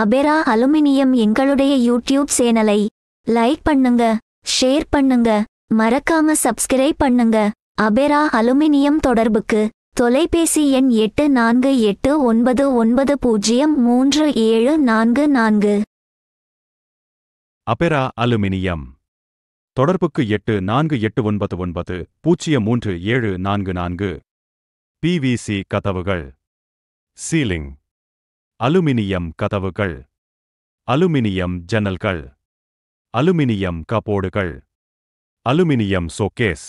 அபெரா aluminium எங்களுடைய YouTube சேனலை like பண்ணுங்க ஷேர் பண்ணுங்க மறக்காம சப்ஸ்கிரைப் பண்ணுங்க அபெரா அலுமினியம் தொடர்புக்கு தொலைபேசி எண் எட்டு நான்கு எட்டு ஒன்பது ஒன்பது பூஜ்ஜியம் மூன்று ஏழு நான்கு நான்கு அபெரா அலுமினியம் தொடர்புக்கு எட்டு நான்கு எட்டு ஒன்பது ஒன்பது பூஜ்ஜியம் மூன்று ஏழு நான்கு நான்கு பிவிசி கதவுகள் சீலிங் அலுமினியம் கதவுகள் அலுமினியம் ஜன்னல்கள் அலுமினியம் கபோர்டுகள் அலுமினியம் சோகேஸ்